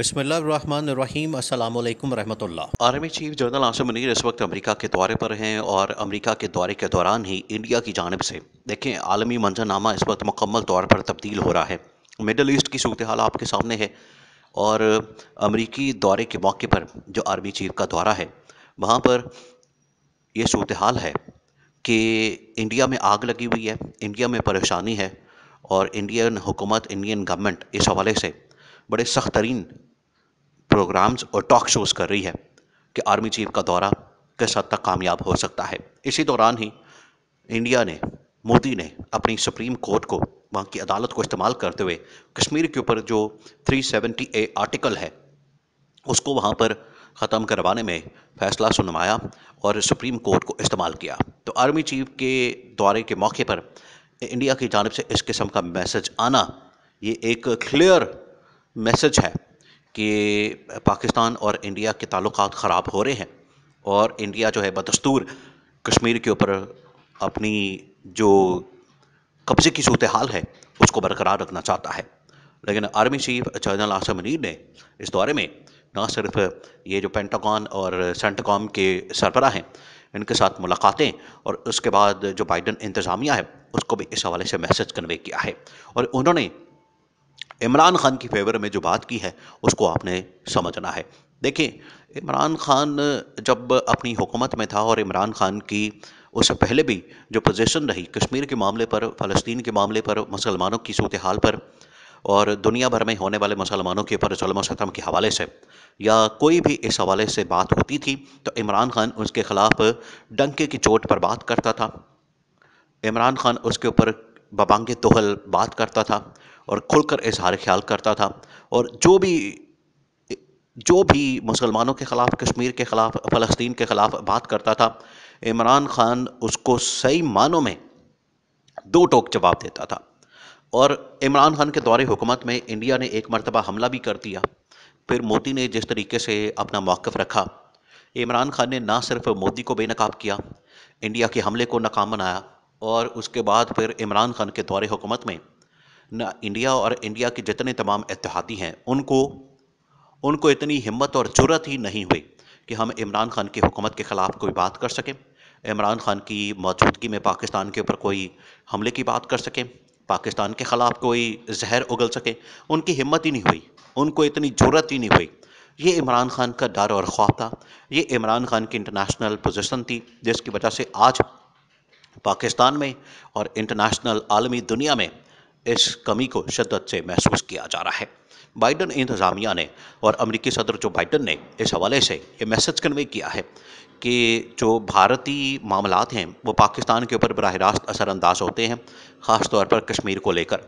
बसमीम अल्लाम रहमतुल्लाह army chief general Asim Munir इस वक्त अमेरिका के दौरे पर हैं और अमेरिका के दौरे के दौरान ही इंडिया की जानब से देखें आलमी मंजरनामा इस वक्त मुकम्मल तौर पर तब्दील हो रहा है मिडल ईस्ट की सूरत हाल आपके सामने है और अमरीकी दौरे के मौके पर जो आर्मी चीफ का दौरा है वहाँ पर यह सूरत हाल है कि इंडिया में आग लगी हुई है इंडिया में परेशानी है और इंडियन हुकूमत इंडियन गवर्नमेंट इस हवाले से बड़े सख्त तरीन प्रोग्राम्स और टॉक शोज़ कर रही है कि आर्मी चीफ का दौरा किस हद तक कामयाब हो सकता है इसी दौरान ही इंडिया ने मोदी ने अपनी सुप्रीम कोर्ट को वहाँ की अदालत को इस्तेमाल करते हुए कश्मीर के ऊपर जो 370 ए आर्टिकल है उसको वहाँ पर ख़त्म करवाने में फैसला सुनवाया और सुप्रीम कोर्ट को इस्तेमाल किया तो आर्मी चीफ के दौरे के मौके पर इंडिया की जानब से इस किस्म का मैसेज आना ये एक क्लियर मैसेज है कि पाकिस्तान और इंडिया के ताल्लुक ख़राब हो रहे हैं और इंडिया जो है बदस्तूर कश्मीर के ऊपर अपनी जो कब्ज़े की सूरत हाल है उसको बरकरार रखना चाहता है लेकिन army chief general Asim Munir ने इस दौरे में ना सिर्फ ये जो पेंटागॉन और सेंटकॉम के सरबरा हैं इनके साथ मुलाकातें और उसके बाद जो बाइडन इंतज़ामिया है उसको भी इस हवाले से मैसेज कन्वे किया है और उन्होंने इमरान खान की फेवर में जो बात की है उसको आपने समझना है देखिए इमरान खान जब अपनी हुकूमत में था और इमरान खान की उससे पहले भी जो पोजीशन रही कश्मीर के मामले पर फ़लस्तीन के मामले पर मुसलमानों की सूरत हाल पर और दुनिया भर में होने वाले मुसलमानों के ऊपर जुल्म सतम के हवाले से या कोई भी इस हवाले से बात होती थी तो इमरान खान उसके ख़िलाफ़ डंके की चोट पर बात करता था इमरान खान उसके ऊपर बबांगे तोहल बात करता था और खुलकर इजहार ख्याल करता था और जो भी जो भी मुसलमानों के ख़िलाफ़ कश्मीर के ख़िलाफ़ फ़लस्तीन के ख़िलाफ़ बात करता था इमरान ख़ान उसको सही मानों में दो टोक जवाब देता था और इमरान खान के दौरे हुकूमत में इंडिया ने एक मरतबा हमला भी कर दिया फिर मोदी ने जिस तरीके से अपना मौक़ रखा इमरान खान ने ना सिर्फ मोदी को बेनकाब किया इंडिया के हमले को नाकाम बनाया और उसके बाद फिर इमरान खान के दौरे हुकूमत में न इंडिया और इंडिया के जितने तमाम इतिहादी हैं उनको उनको इतनी हिम्मत और जरूरत ही नहीं हुई कि हम इमरान खान की हुकूमत के ख़िलाफ़ कोई बात कर सकें इमरान खान की मौजूदगी में पाकिस्तान के ऊपर कोई हमले की बात कर सकें पाकिस्तान के ख़िलाफ़ कोई जहर उगल सके उनकी हिम्मत ही नहीं हुई उनको इतनी जरूरत ही नहीं हुई ये इमरान खान का डर और ख्वाफ था ये इमरान खान की इंटरनेशनल पोजीशन थी जिसकी वजह से आज पाकिस्तान में और इंटरनेशनल आलमी दुनिया में इस कमी को शिद्दत से महसूस किया जा रहा है बाइडन इंतज़ामिया ने और अमरीकी सदर जो बाइडन ने इस हवाले से ये मैसेज कन्वे किया है कि जो भारतीय मामला हैं वो पाकिस्तान के ऊपर बरह रास्त असरानंदाज होते हैं ख़ास तौर पर कश्मीर को लेकर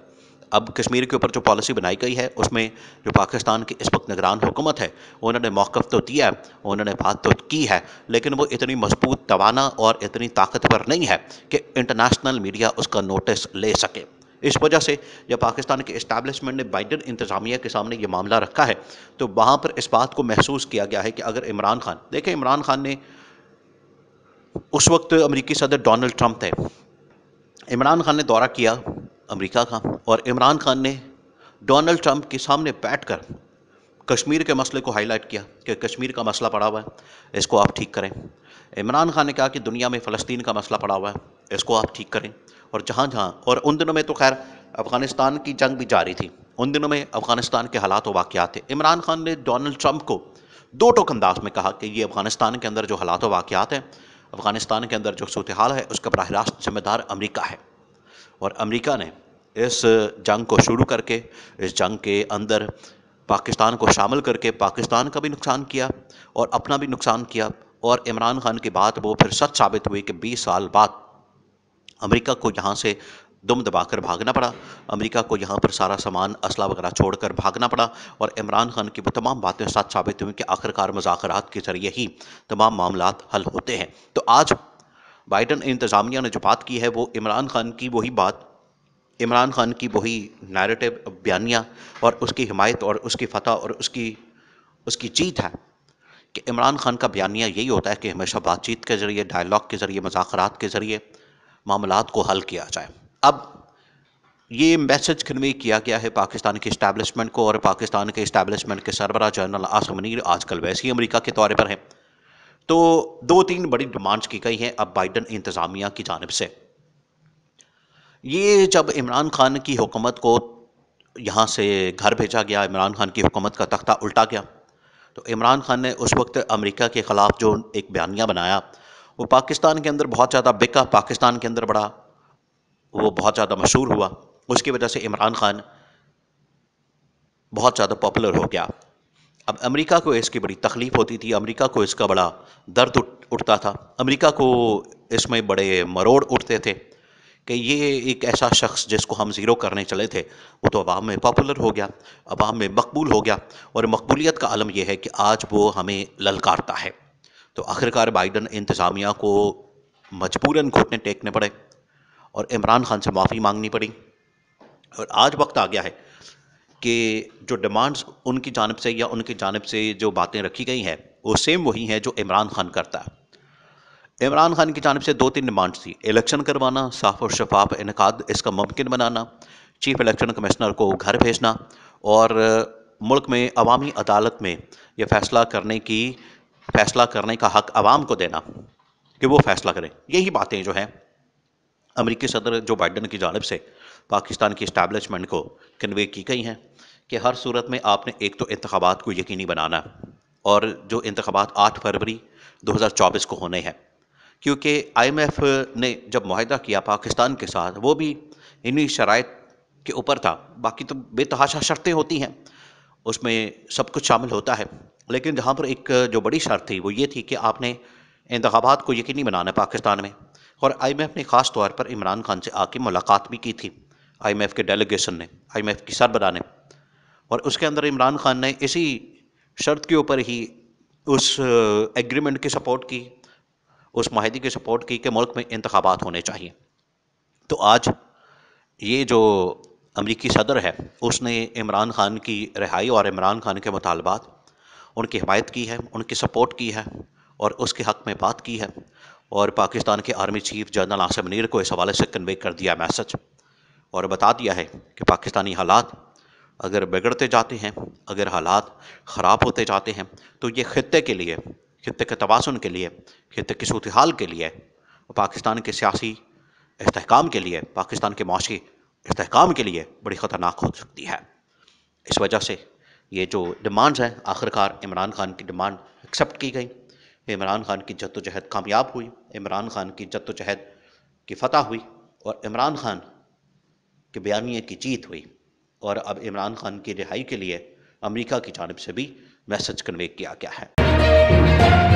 अब कश्मीर के ऊपर जो पॉलिसी बनाई गई है उसमें जो पाकिस्तान की इस वक्त निगरान हुकूमत है उन्होंने मौक़ तो दिया है उन्होंने बात तो की है लेकिन वो इतनी मजबूत तवाना और इतनी ताकतवर नहीं है कि इंटरनेशनल मीडिया उसका नोटिस ले सके इस वजह से जब पाकिस्तान के इस्टेबलिशमेंट ने बाइडन इंतज़ामिया के सामने ये मामला रखा है तो वहाँ पर इस बात को महसूस किया गया है कि अगर इमरान खान देखें इमरान खान ने उस वक्त अमरीकी सदर डोनल्ड ट्रंप थे इमरान खान ने दौरा किया अमरीका का और इमरान खान ने डोनल्ड ट्रंप के सामने कर कश्मीर के मसले को हाईलाइट किया कि कश्मीर का मसला पड़ा हुआ है इसको आप ठीक करें इमरान खान ने कहा कि दुनिया में फ़लस्तीन का मसला पड़ा हुआ है इसको आप ठीक करें और जहाँ जहाँ और उन दिनों में तो खैर अफ़गानिस्तान की जंग भी जारी थी उन दिनों में अफ़गानिस्तान के हालात और थे इमरान खान ने डोनल्ड ट्रंप को दो टोक अंदाज में कहा कि ये अफ़गानिस्तान के अंदर जो हालात और वाक़ात हैं अफ़गानिस्तान के अंदर जो सूरत हाल है उसका बरह रास्त जिम्मेदार अमरीका है और अमरीका ने इस जंग को शुरू करके इस जंग के अंदर पाकिस्तान को शामिल करके पाकिस्तान का भी नुकसान किया और अपना भी नुकसान किया और इमरान खान की बात वो फिर सच साबित हुई कि 20 साल बाद अमेरिका को यहाँ से दुम दबाकर भागना पड़ा अमेरिका को यहाँ पर सारा सामान असला वगैरह छोड़कर भागना पड़ा और इमरान खान की वो तमाम बातें साथ साबित हुई कि आखिरकार मजाकरात के ज़रिए ही तमाम मामला हल होते हैं तो आज बाइडन इंतज़ामिया ने जो बात की है वो इमरान खान की वही बात इमरान खान की वही नैरेटिव बयानिया और उसकी हिमायत और उसकी फतह और उसकी उसकी जीत है कि इमरान खान का बयानिया यही होता है कि हमेशा बातचीत के ज़रिए डायलॉग के ज़रिए मजाकरात के ज़रिए मामला को हल किया जाए अब ये मैसेज कन्वे किया गया है पाकिस्तान के इस्टेबलिशमेंट को और पाकिस्तान के इस्टेब्लिशमेंट के सरबरा जनरल आसम मनीर आजकल वैसे ही अमरीका के तौर पर हैं तो दो तीन बड़ी डिमांड्स की गई हैं अब बाइडन इंतज़ामिया की जानब से ये जब इमरान खान की हुकूमत को यहाँ से घर भेजा गया इमरान खान की हुकूमत का तख्ता उल्टा गया तो इमरान खान ने उस वक्त अमेरिका के ख़िलाफ़ जो एक बयानिया बनाया वो पाकिस्तान के अंदर बहुत ज़्यादा बिका पाकिस्तान के अंदर बड़ा वो बहुत ज़्यादा मशहूर हुआ उसकी वजह से इमरान खान बहुत ज़्यादा पॉपुलर हो गया अब अमेरिका को इसकी बड़ी तकलीफ़ होती थी अमेरिका को इसका बड़ा दर्द उठ उठता था अमेरिका को इसमें बड़े मरोड़ उठते थे कि ये एक ऐसा शख्स जिसको हम ज़ीरो करने चले थे वो तो अवाम में पॉपुलर हो गया अवाम में मकबूल हो गया और मकबूलीत का आलम यह है कि आज वो हमें ललकारता है तो आखिरकार बाइडन इंतज़ामिया को मजबूरन घुटने टेकने पड़े और इमरान खान से माफ़ी मांगनी पड़ी और आज वक्त आ गया है कि जो डिमांड्स उनकी जानब से या उनकी जानब से जो बातें रखी गई हैं वो सेम वही हैं जो इमरान खान करता है इमरान खान की जानब से दो तीन डिमांड्स थी इलेक्शन करवाना साफ और शफाफ इनका इसका मुमकिन बनाना चीफ इलेक्शन कमिश्नर को घर भेजना और मुल्क में अवामी अदालत में यह फैसला करने की फैसला करने का हक आवाम को देना कि वो फैसला करें यही बातें जो हैं अमरीकी सदर जो बाइडन की जानब से पाकिस्तान की इस्टेबलिशमेंट को कन्वे की गई हैं कि हर सूरत में आपने एक तो इंतबात को यकीनी बनाना और जो इंतबात आठ फरवरी 2024 को होने हैं क्योंकि आईएमएफ ने जब माहदा किया पाकिस्तान के साथ वो भी इन्हीं शराइ के ऊपर था बाकी तो बेतहाशा शर्तें होती हैं उसमें सब कुछ शामिल होता है लेकिन जहाँ पर एक जो बड़ी शर्त थी वो ये थी कि आपने इंतबात को यकीनी बनाना है पाकिस्तान में और आई एम एफ़ ने ख़ास तौर पर इमरान खान से आके मुलाकात भी की थी आई एम एफ़ के डेलीगेशन ने आई एम एफ़ की सरबरा ने और उसके अंदर इमरान खान ने इसी शर्त के ऊपर ही उस एग्रीमेंट uh, की सपोर्ट की उस माहदे की सपोर्ट की कि मुल्क में इंतबात होने चाहिए तो आज ये जो अमरीकी सदर है उसने इमरान खान की रिहाई और इमरान खान के मुतालबात उनकी हमायत की है उनकी सपोर्ट की है और उसके हक़ में बात की है और पाकिस्तान के army chief general Asim Munir को इस हवाले से कन्वे कर दिया मैसेज और बता दिया है कि पाकिस्तानी हालात अगर बिगड़ते जाते हैं अगर हालात ख़राब होते जाते हैं तो ये खत्े के लिए खत्े के तवासन के लिए खत्े की सूरत हाल के लिए पाकिस्तान के सियासी इसकाम के लिए पाकिस्तान के माशी इसकाम के लिए बड़ी ख़तरनाक हो सकती है इस वजह से ये जो डिमांड्स हैं आखिरकार इमरान खान की डिमांड एक्सेप्ट की गई इमरान खान की जद्दोजहद कामयाब हुई इमरान खान की जद्दोजहद की फतह हुई और इमरान खान के बयानी की जीत हुई और अब इमरान खान की रिहाई के लिए अमेरिका की जानब से भी मैसेज कन्वे किया गया है